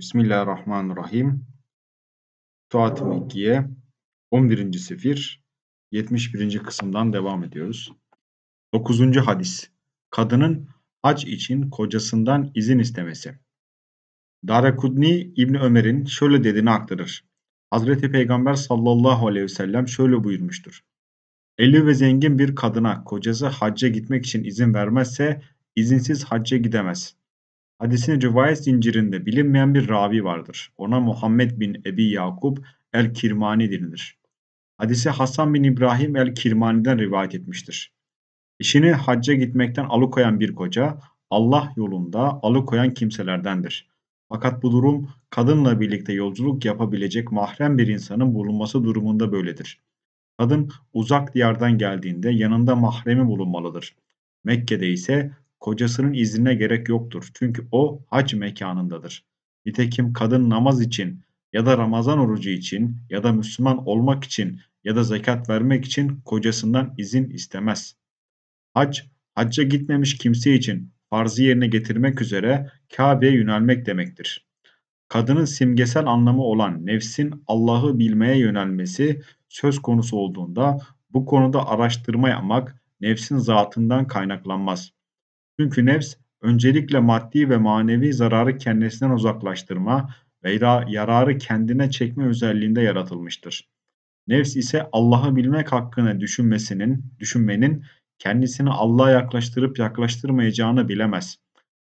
Bismillahirrahmanirrahim. Tuat Mekkiye 11. sefir 71. kısımdan devam ediyoruz. 9. hadis. Kadının hac için kocasından izin istemesi. Darakudni İbni Ömer'in şöyle dediğini aktarır. Hazreti Peygamber sallallahu aleyhi ve sellem şöyle buyurmuştur. Eli ve zengin bir kadına kocası hacca gitmek için izin vermezse izinsiz hacca gidemez. Hadisini rivayet zincirinde bilinmeyen bir ravi vardır. Ona Muhammed bin Ebi Yakup el-Kirmani denilir. Hadisi Hasan bin İbrahim el-Kirmani'den rivayet etmiştir. İşini hacca gitmekten alıkoyan bir koca, Allah yolunda alıkoyan kimselerdendir. Fakat bu durum kadınla birlikte yolculuk yapabilecek mahrem bir insanın bulunması durumunda böyledir. Kadın uzak diyardan geldiğinde yanında mahremi bulunmalıdır. Mekke'de ise kocasının iznine gerek yoktur. Çünkü o hac mekanındadır. Nitekim kadın namaz için ya da Ramazan orucu için ya da Müslüman olmak için ya da zekat vermek için kocasından izin istemez. Hac, hacca gitmemiş kimse için farzı yerine getirmek üzere Kabe'ye yönelmek demektir. Kadının simgesel anlamı olan nefsin Allah'ı bilmeye yönelmesi söz konusu olduğunda bu konuda araştırma yapmak nefsin zatından kaynaklanmaz. Çünkü nefs öncelikle maddi ve manevi zararı kendisinden uzaklaştırma ve yararı kendine çekme özelliğinde yaratılmıştır. Nefs ise Allah'ı bilmek hakkını düşünmesinin, düşünmenin kendisini Allah'a yaklaştırıp yaklaştırmayacağını bilemez.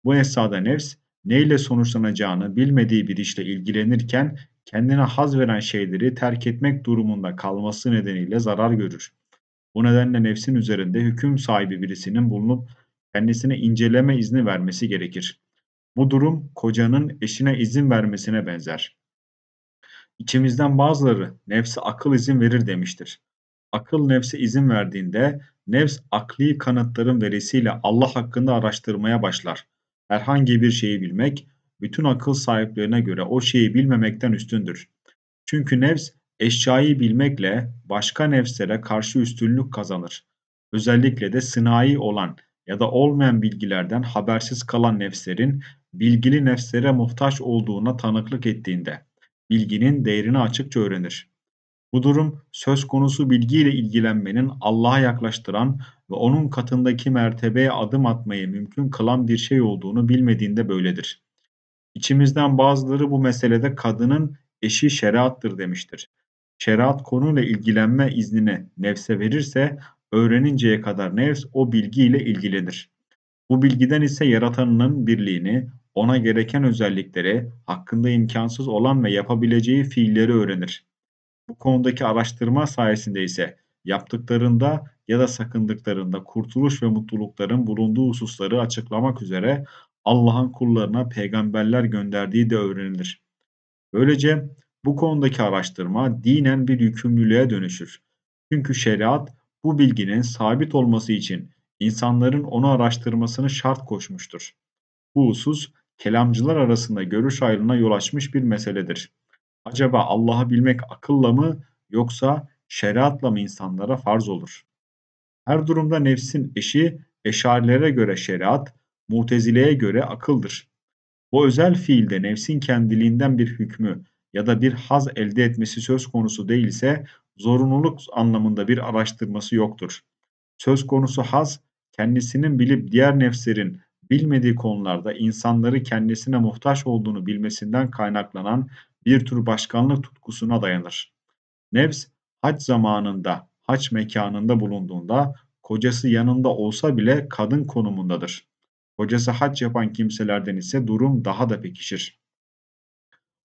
Bu esnada nefs neyle sonuçlanacağını bilmediği bir işle ilgilenirken kendine haz veren şeyleri terk etmek durumunda kalması nedeniyle zarar görür. Bu nedenle nefsin üzerinde hüküm sahibi birisinin bulunup kendisine inceleme izni vermesi gerekir. Bu durum kocanın eşine izin vermesine benzer. İçimizden bazıları nefse akıl izin verir demiştir. Akıl nefse izin verdiğinde nefs akli kanıtların verisiyle Allah hakkında araştırmaya başlar. Herhangi bir şeyi bilmek bütün akıl sahiplerine göre o şeyi bilmemekten üstündür. Çünkü nefs eşyayı bilmekle başka nefslere karşı üstünlük kazanır. Özellikle de sınai olan ya da olmayan bilgilerden habersiz kalan nefslerin bilgili nefslere muhtaç olduğuna tanıklık ettiğinde bilginin değerini açıkça öğrenir. Bu durum söz konusu bilgiyle ilgilenmenin Allah'a yaklaştıran ve onun katındaki mertebeye adım atmayı mümkün kılan bir şey olduğunu bilmediğinde böyledir. İçimizden bazıları bu meselede kadının eşi şeriattır demiştir. Şeriat konuyla ilgilenme iznini nefse verirse öğreninceye kadar nefs o bilgiyle ilgilenir. Bu bilgiden ise yaratanının birliğini, ona gereken özellikleri, hakkında imkansız olan ve yapabileceği fiilleri öğrenir. Bu konudaki araştırma sayesinde ise yaptıklarında ya da sakındıklarında kurtuluş ve mutlulukların bulunduğu hususları açıklamak üzere Allah'ın kullarına peygamberler gönderdiği de öğrenilir. Böylece bu konudaki araştırma dinen bir yükümlülüğe dönüşür. Çünkü şeriat bu bilginin sabit olması için insanların onu araştırmasını şart koşmuştur. Bu husus kelamcılar arasında görüş ayrılığına yol açmış bir meseledir. Acaba Allah'ı bilmek akılla mı yoksa şeriatla mı insanlara farz olur? Her durumda nefsin eşi eşarilere göre şeriat, mutezileye göre akıldır. Bu özel fiilde nefsin kendiliğinden bir hükmü ya da bir haz elde etmesi söz konusu değilse zorunluluk anlamında bir araştırması yoktur. Söz konusu haz, kendisinin bilip diğer nefslerin bilmediği konularda insanları kendisine muhtaç olduğunu bilmesinden kaynaklanan bir tür başkanlık tutkusuna dayanır. Nefs, haç zamanında, haç mekanında bulunduğunda kocası yanında olsa bile kadın konumundadır. Kocası haç yapan kimselerden ise durum daha da pekişir.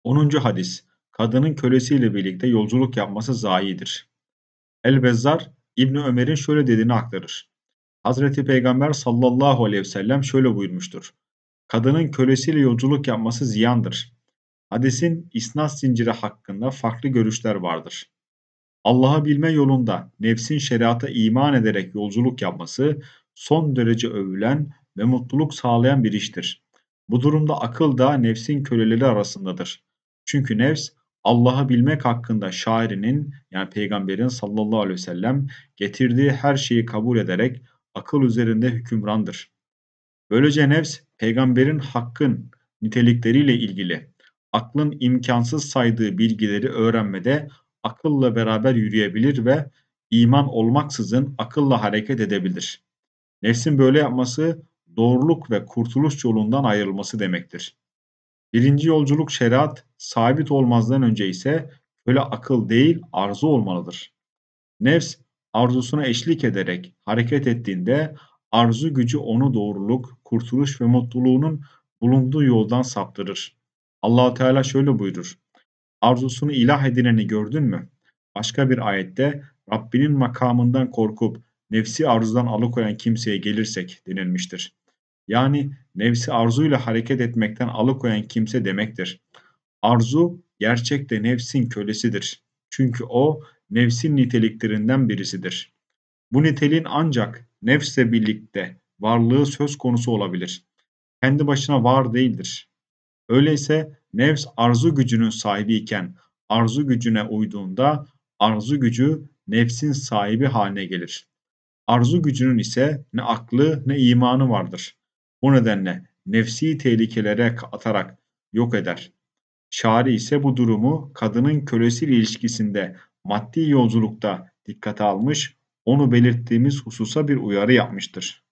10. Hadis kadının kölesiyle birlikte yolculuk yapması zayidir. El-Bezzar İbni Ömer'in şöyle dediğini aktarır. Hazreti Peygamber sallallahu aleyhi ve sellem şöyle buyurmuştur. Kadının kölesiyle yolculuk yapması ziyandır. Hadisin isnat zinciri hakkında farklı görüşler vardır. Allah'ı bilme yolunda nefsin şeriata iman ederek yolculuk yapması son derece övülen ve mutluluk sağlayan bir iştir. Bu durumda akıl da nefsin köleleri arasındadır. Çünkü nefs Allah'ı bilmek hakkında şairinin yani peygamberin sallallahu aleyhi ve sellem getirdiği her şeyi kabul ederek akıl üzerinde hükümrandır. Böylece nefs peygamberin hakkın nitelikleriyle ilgili aklın imkansız saydığı bilgileri öğrenmede akılla beraber yürüyebilir ve iman olmaksızın akılla hareket edebilir. Nefsin böyle yapması doğruluk ve kurtuluş yolundan ayrılması demektir. Birinci yolculuk şeriat sabit olmazdan önce ise köle akıl değil arzu olmalıdır. Nefs arzusuna eşlik ederek hareket ettiğinde arzu gücü onu doğruluk, kurtuluş ve mutluluğunun bulunduğu yoldan saptırır. allah Teala şöyle buyurur. Arzusunu ilah edineni gördün mü? Başka bir ayette Rabbinin makamından korkup nefsi arzudan alıkoyan kimseye gelirsek denilmiştir. Yani nefsi arzuyla hareket etmekten alıkoyan kimse demektir. Arzu gerçekte nefsin kölesidir. Çünkü o nefsin niteliklerinden birisidir. Bu niteliğin ancak nefsle birlikte varlığı söz konusu olabilir. Kendi başına var değildir. Öyleyse nefs arzu gücünün sahibi iken arzu gücüne uyduğunda arzu gücü nefsin sahibi haline gelir. Arzu gücünün ise ne aklı ne imanı vardır. Bu nedenle nefsi tehlikelere atarak yok eder. Şari ise bu durumu kadının kölesiyle ilişkisinde maddi yolculukta dikkate almış, onu belirttiğimiz hususa bir uyarı yapmıştır.